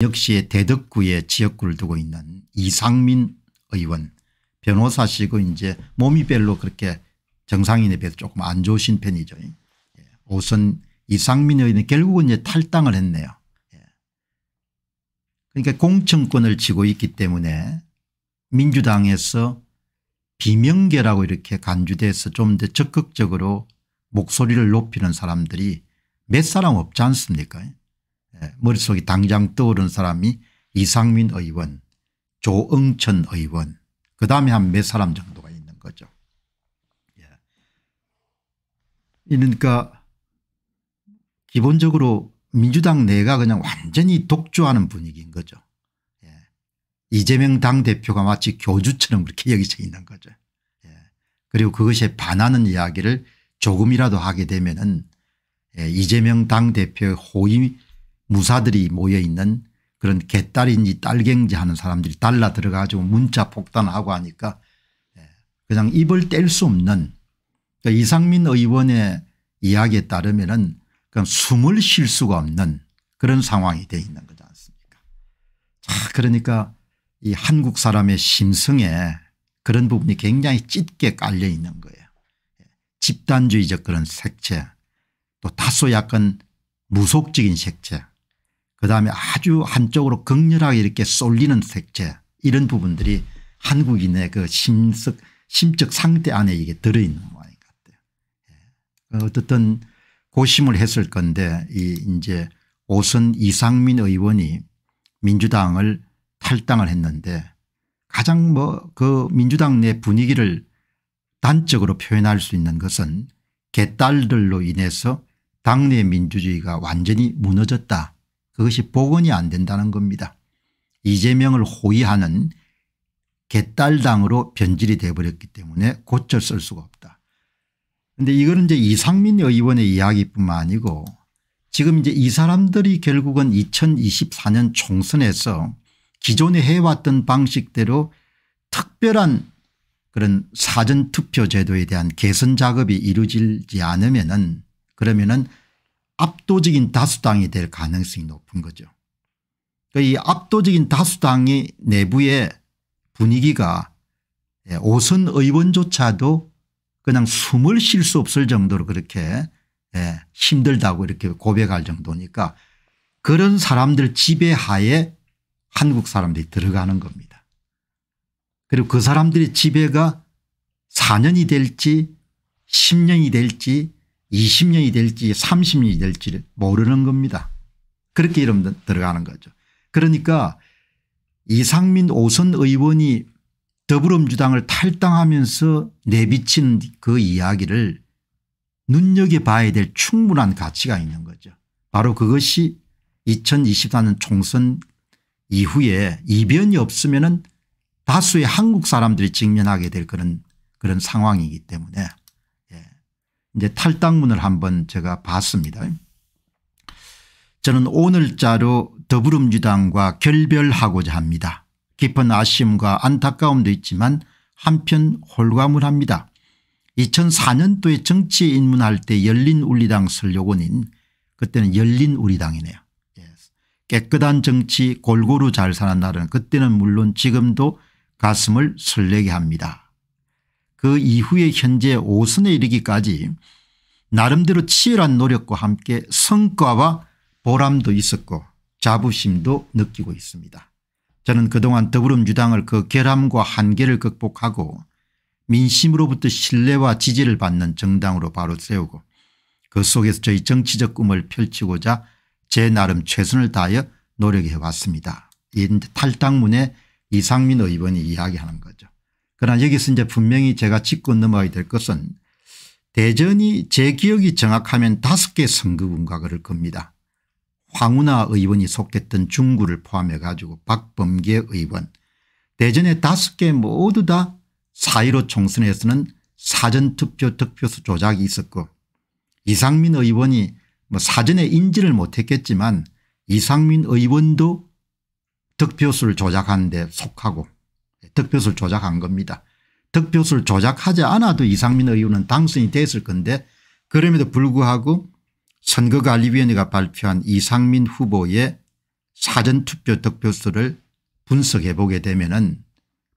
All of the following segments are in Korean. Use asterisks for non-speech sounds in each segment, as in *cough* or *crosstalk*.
역시 대덕구의 지역구를 두고 있는 이상민 의원 변호사시고 이제 몸이 별로 그렇게 정상인에 비해서 조금 안 좋으신 편이죠. 우선 예. 이상민 의원이 결국은 이제 탈당을 했네요. 예. 그러니까 공천권을 쥐고 있기 때문에 민주당에서 비명계라고 이렇게 간주돼서 좀 더 적극적으로 목소리를 높이는 사람들이 몇 사람 없지 않습니까 예, 머릿속이 당장 떠오른 사람이 이상민 의원 조응천 의원 그 다음에 한 몇 사람 정도가 있는 거죠. 예. 그러니까 기본적으로 민주당 내가 그냥 완전히 독주하는 분위기인 거죠. 예. 이재명 당대표가 마치 교주처럼 그렇게 여기서 있는 거죠. 예. 그리고 그것에 반하는 이야기를 조금이라도 하게 되면 은 예. 이재명 당대표의 호의 무사들이 모여 있는 그런 개딸인지 딸갱지 하는 사람들이 달라 들어가 지고 문자 폭탄하고 하니까 예, 그냥 입을 뗄 수 없는 그러니까 이상민 의원의 이야기에 따르면 은 그냥 숨을 쉴 수가 없는 그런 상황이 되어 있는 거지 않습니까 자 그러니까 이 한국 사람의 심성에 그런 부분이 굉장히 짙게 깔려 있는 거예요 예, 집단주의적 그런 색채 또 다소 약간 무속적인 색채 그다음에 아주 한쪽으로 극렬하게 이렇게 쏠리는 색채 이런 부분들이 한국인의 그 심적 심적 상태 안에 이게 들어있는 모양인 것 같아요. 예. 그 어쨌든 고심을 했을 건데 이 이제 오선 이상민 의원이 민주당을 탈당을 했는데 가장 뭐 그 민주당 내 분위기를 단적으로 표현할 수 있는 것은 개딸들로 인해서 당내 민주주의가 완전히 무너졌다 그것이 복원이 안 된다는 겁니다. 이재명을 호위하는 개딸당으로 변질이 돼버렸기 때문에 고쳐 쓸 수가 없다. 그런데 이거는 이제 이상민 의원의 이야기뿐만 아니고 지금 이제 이 사람들이 결국은 2024년 총선에서 기존에 해왔던 방식대로 특별한 그런 사전투표 제도에 대한 개선 작업이 이루어지지 않으면은 그러면은 압도적인 다수당이 될 가능성이 높은 거죠. 그러니까 이 압도적인 다수당의 내부의 분위기가 예, 오선 의원조차도 그냥 숨을 쉴 수 없을 정도로 그렇게 예, 힘들다고 이렇게 고백할 정도니까 그런 사람들 지배하에 한국 사람들이 들어가는 겁니다. 그리고 그 사람들의 지배가 4년이 될지 10년이 될지 20년이 될지 30년이 될지 모르는 겁니다. 그렇게 이름 들어가는 거죠. 그러니까 이상민 오선 의원이 더불어민주당을 탈당하면서 내비친 그 이야기를 눈여겨봐야 될 충분한 가치가 있는 거죠. 바로 그것이 2024년 총선 이후에 이변이 없으면 다수의 한국 사람들이 직면하게 될 그런 그런 상황이기 때문에 이제 탈당문을 한번 제가 봤습니다. 저는 오늘자로 더불어민주당과 결별하고자 합니다. 깊은 아쉬움과 안타까움도 있지만 한편 홀가물합니다. 2004년도에 정치에 문할때 열린우리당 설교원인 그때는 열린우리당이네요. 깨끗한 정치 골고루 잘 사는 날은 그때는 물론 지금도 가슴을 설레게 합니다. 그 이후에 현재 5선에 이르기까지 나름대로 치열한 노력과 함께 성과와 보람도 있었고 자부심도 느끼고 있습니다. 저는 그동안 더불어민주당을 그 결함과 한계를 극복하고 민심으로부터 신뢰와 지지를 받는 정당으로 바로 세우고 그 속에서 저희 정치적 꿈을 펼치고자 제 나름 최선을 다하여 노력해 왔습니다. 이 탈당문에 이상민 의원이 이야기하는 거죠. 그러나 여기서 이제 분명히 제가 짚고 넘어가야 될 것은 대전이 제 기억이 정확하면 다섯 개 선거군가 그럴 겁니다. 황운하 의원이 속했던 중구를 포함해 가지고 박범계 의원 대전의 다섯 개 모두 다 사1로 총선에서는 사전투표 득표수 조작이 있었고 이상민 의원이 뭐 사전에 인지를 못했겠지만 이상민 의원도 득표수를 조작하는 데 속하고 득표수를 조작한 겁니다. 득표수를 조작하지 않아도 이상민 의원은 당선이 됐을 건데 그럼에도 불구하고 선거관리위원회가 발표한 이상민 후보의 사전투표 득표수를 분석해 보게 되면 은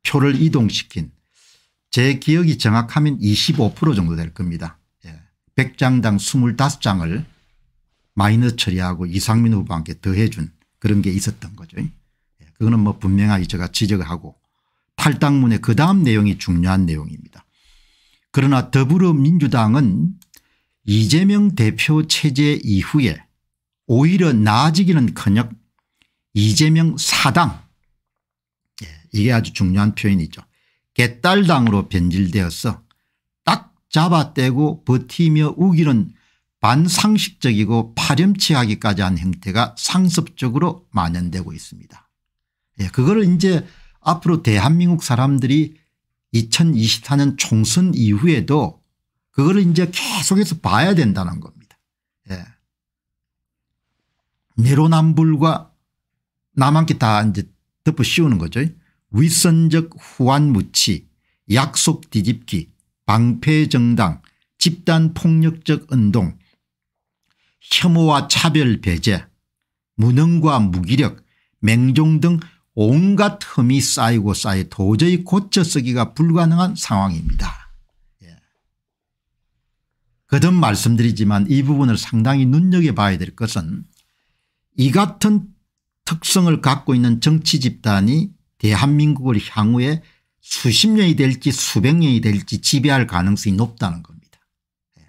표를 이동시킨 제 기억이 정확하면 25% 정도 될 겁니다. 100장당 예. 25장을 마이너스 처리하고 이상민 후보한테 더해준 그런 게 있었던 거죠. 예. 그거는 뭐 분명하게 제가 지적하고 탈당문의 그 다음 내용이 중요한 내용입니다. 그러나 더불어민주당은 이재명 대표 체제 이후에 오히려 나아지기는커녕 이재명 사당 예, 이게 아주 중요한 표현이죠. 개딸당으로 변질되어서 딱 잡아떼고 버티며 우기는 반상식적이고 파렴치하기까지 한 형태가 상습적으로 만연되고 있습니다. 예, 그걸 이제 앞으로 대한민국 사람들이 2024년 총선 이후에도 그걸 이제 계속해서 봐야 된다는 겁니다. 예. 내로남불과 남한께 다 이제 덮어 씌우는 거죠. 위선적 후한무치 약속 뒤집기 방패정당 집단폭력적 운동 혐오와 차별 배제 무능과 무기력 맹종 등 온갖 흠이 쌓이고 쌓여 도저히 고쳐쓰기가 불가능한 상황입니다. 예. 거듭 말씀드리지만 이 부분을 상당히 눈여겨봐야 될 것은 이 같은 특성을 갖고 있는 정치 집단이 대한민국을 향후에 수십 년이 될지 수백 년이 될지 지배할 가능성이 높다는 겁니다. 예.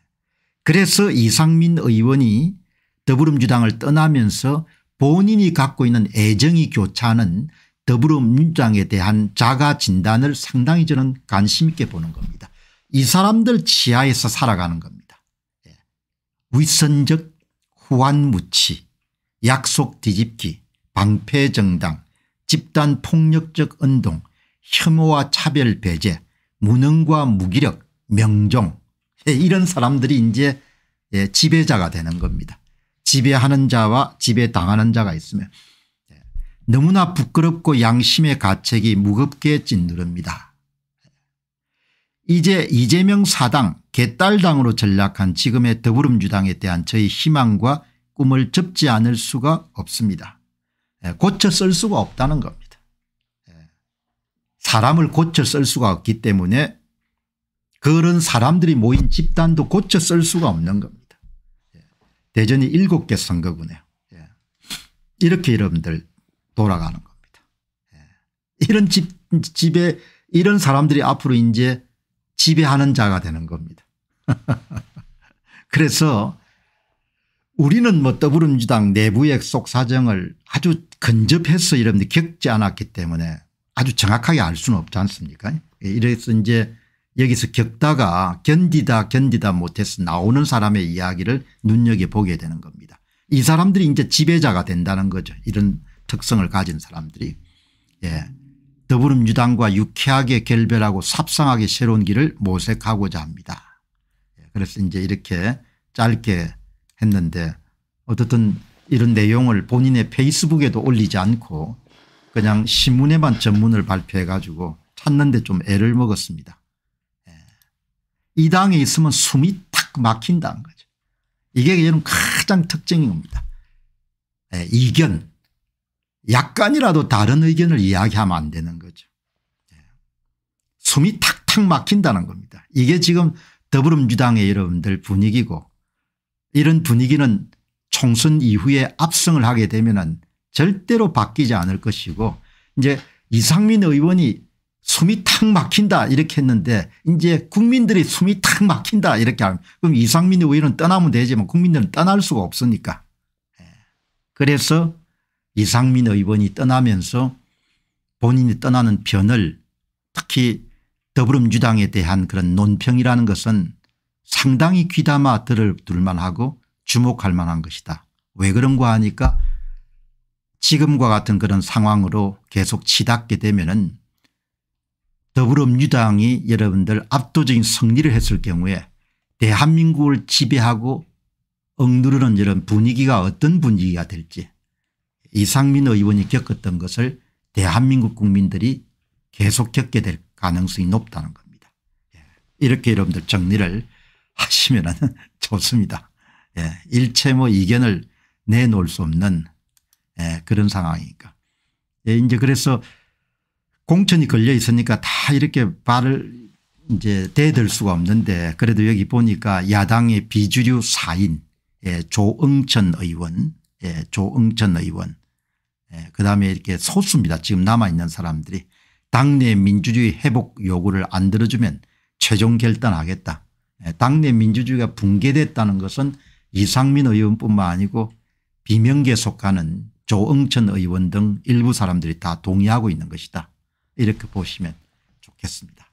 그래서 이상민 의원이 더불어민주당을 떠나면서 본인이 갖고 있는 애정이 교차하는 더불어민주당에 대한 자가 진단을 상당히 저는 관심 있게 보는 겁니다. 이 사람들 치하에서 살아가는 겁니다. 예. 위선적 후한무치 약속 뒤집기 방패정당 집단폭력적 운동 혐오와 차별 배제 무능과 무기력 명종 예, 이런 사람들이 이제 예, 지배자가 되는 겁니다. 지배하는 자와 지배당하는 자가 있으며 예, 너무나 부끄럽고 양심의 가책이 무겁게 짓누릅니다. 이제 이재명 사당 개딸당으로 전락한 지금의 더불어민주당에 대한 저희 희망과 꿈을 접지 않을 수가 없습니다. 예, 고쳐 쓸 수가 없다는 겁니다. 예, 사람을 고쳐 쓸 수가 없기 때문에 그런 사람들이 모인 집단도 고쳐 쓸 수가 없는 겁니다. 대전이 일곱 개 선거구네요. 예. 이렇게 여러분들 돌아가는 겁니다. 예. 이런 집, 집에 이런 사람들이 앞으로 이제 지배하는 자가 되는 겁니다. *laughs* 그래서 우리는 뭐 더불어민주당 내부의 속사정을 아주 근접해서 여러분들 겪지 않았기 때문에 아주 정확하게 알 수는 없지 않습니까? 예, 이래서 이제 여기서 겪다가 견디다 견디다 못해서 나오는 사람의 이야기를 눈여겨보게 되는 겁니다. 이 사람들이 이제 지배자가 된다는 거죠. 이런 특성을 가진 사람들이. 예. 더불음유당과 유쾌하게 결별하고 삽상하게 새로운 길을 모색하고자 합니다. 예. 그래서 이제 이렇게 짧게 했는데 어떻든 이런 내용을 본인의 페이스북에도 올리지 않고 그냥 신문에만 전문을 발표해 가지고 찾는데 좀 애를 먹었습니다. 이 당에 있으면 숨이 탁 막힌다는 거죠. 이게 저는 가장 특징인 겁니다. 네, 이견 약간이라도 다른 의견을 이야기하면 안 되는 거죠. 네. 숨이 탁탁 막힌다는 겁니다. 이게 지금 더불어민주당의 여러분들 분위기고 이런 분위기는 총선 이후에 압승을 하게 되면 절대로 바뀌지 않을 것이고 이제 이상민 의원이 숨이 탁 막힌다 이렇게 했는데 이제 국민들이 숨이 탁 막힌다 이렇게 하면 그럼 이상민 의원은 떠나면 되지만 국민들은 떠날 수가 없으니까 예. 그래서 이상민 의원이 떠나면서 본인이 떠나는 편을 특히 더불어민주당에 대한 그런 논평이라는 것은 상당히 귀담아 들을 둘만하고 주목할 만한 것이다. 왜 그런가 하니까 지금과 같은 그런 상황으로 계속 치닫게 되면은 더불어민주당이 여러분들 압도적인 승리를 했을 경우에 대한민국을 지배하고 억누르는 이런 분위기가 어떤 분위기가 될지 이상민 의원이 겪었던 것을 대한민국 국민들이 계속 겪게 될 가능성이 높다는 겁니다. 예, 이렇게 여러분들 정리를 하시면 *laughs* 좋습니다. 예, 일체 뭐 이견을 내놓을 수 없는 예, 그런 상황이니까. 이제 그래서 공천이 걸려 있으니까 다 이렇게 발을 이제 대들 수가 없는데 그래도 여기 보니까 야당의 비주류 4인 예, 조응천 의원 예, 조응천 의원 예, 그다음에 이렇게 소수입니다. 지금 남아있는 사람들이 당내 민주주의 회복 요구를 안 들어주면 최종 결단하겠다. 예, 당내 민주주의가 붕괴됐다는 것은 이상민 의원뿐만 아니고 비명계 속하는 조응천 의원 등 일부 사람들이 다 동의하고 있는 것이다. 이렇게 보시면 좋겠습니다.